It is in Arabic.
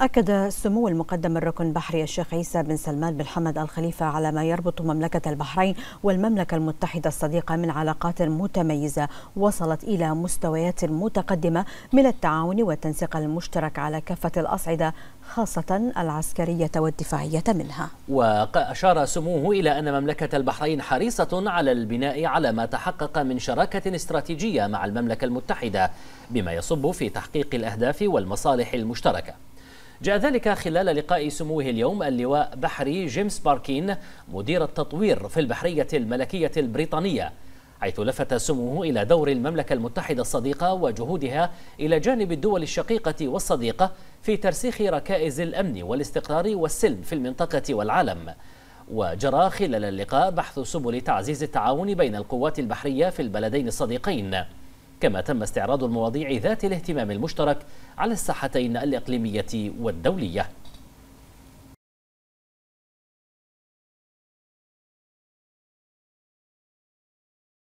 أكد سمو المقدم الركن البحري الشيخ عيسى بن سلمان بن حمد الخليفة على ما يربط مملكة البحرين والمملكة المتحدة الصديقة من علاقات متميزة وصلت إلى مستويات متقدمة من التعاون والتنسيق المشترك على كافة الأصعدة خاصة العسكرية والدفاعية منها وأشار سموه إلى أن مملكة البحرين حريصة على البناء على ما تحقق من شراكة استراتيجية مع المملكة المتحدة بما يصب في تحقيق الأهداف والمصالح المشتركة جاء ذلك خلال لقاء سموه اليوم اللواء بحري جيمس باركين مدير التطوير في البحرية الملكية البريطانية حيث لفت سموه إلى دور المملكة المتحدة الصديقة وجهودها إلى جانب الدول الشقيقة والصديقة في ترسيخ ركائز الأمن والاستقرار والسلم في المنطقة والعالم وجرى خلال اللقاء بحث سبل تعزيز التعاون بين القوات البحرية في البلدين الصديقين كما تم استعراض المواضيع ذات الاهتمام المشترك على الساحتين الإقليمية والدولية